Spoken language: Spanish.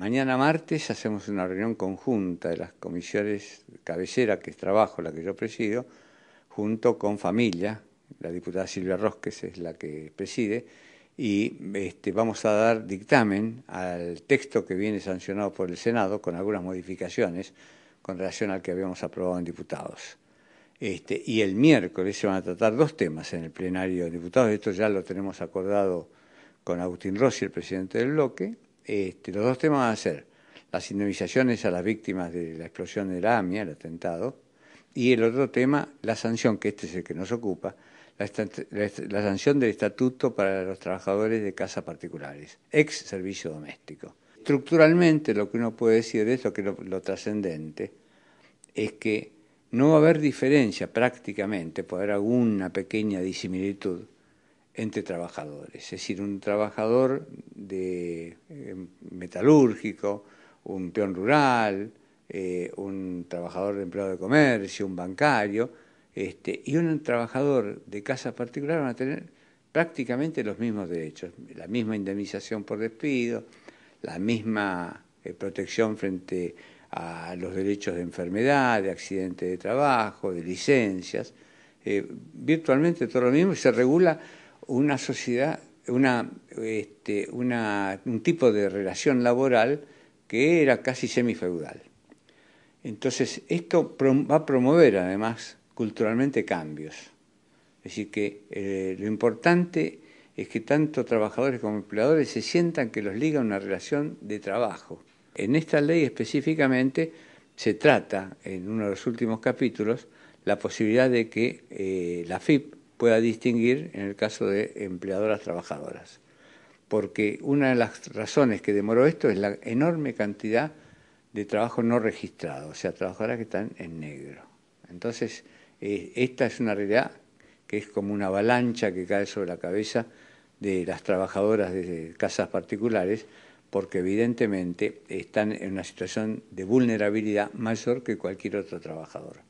Mañana martes hacemos una reunión conjunta de las comisiones cabecera, que es trabajo, la que yo presido, junto con familia, la diputada Silvia Rosques es la que preside, y este, vamos a dar dictamen al texto que viene sancionado por el Senado con algunas modificaciones con relación al que habíamos aprobado en diputados. Este, y el miércoles se van a tratar dos temas en el plenario de diputados, esto ya lo tenemos acordado con Agustín Rossi, el presidente del bloque, este, los dos temas van a ser las indemnizaciones a las víctimas de la explosión de la AMIA, el atentado, y el otro tema, la sanción, que este es el que nos ocupa, la, sanción del estatuto para los trabajadores de casas particulares, ex servicio doméstico. Estructuralmente lo que uno puede decir de esto, que lo, lo trascendente, es que no va a haber diferencia prácticamente, puede haber alguna pequeña disimilitud entre trabajadores. Es decir, un trabajador de, eh, metalúrgico, un peón rural, eh, un trabajador de empleado de comercio, un bancario, este, y un trabajador de casa particular van a tener prácticamente los mismos derechos, la misma indemnización por despido, la misma eh, protección frente a los derechos de enfermedad, de accidente de trabajo, de licencias, virtualmente todo lo mismo y se regula una sociedad, este, una, un tipo de relación laboral que era casi semifeudal. Entonces, esto va a promover además culturalmente cambios. Es decir, que eh, lo importante es que tanto trabajadores como empleadores se sientan que los liga una relación de trabajo. En esta ley específicamente se trata, en uno de los últimos capítulos, la posibilidad de que eh, la FIP pueda distinguir en el caso de empleadoras trabajadoras. Porque una de las razones que demoró esto es la enorme cantidad de trabajo no registrado, o sea, trabajadoras que están en negro. Entonces, eh, esta es una realidad que es como una avalancha que cae sobre la cabeza de las trabajadoras de casas particulares, porque evidentemente están en una situación de vulnerabilidad mayor que cualquier otro trabajador.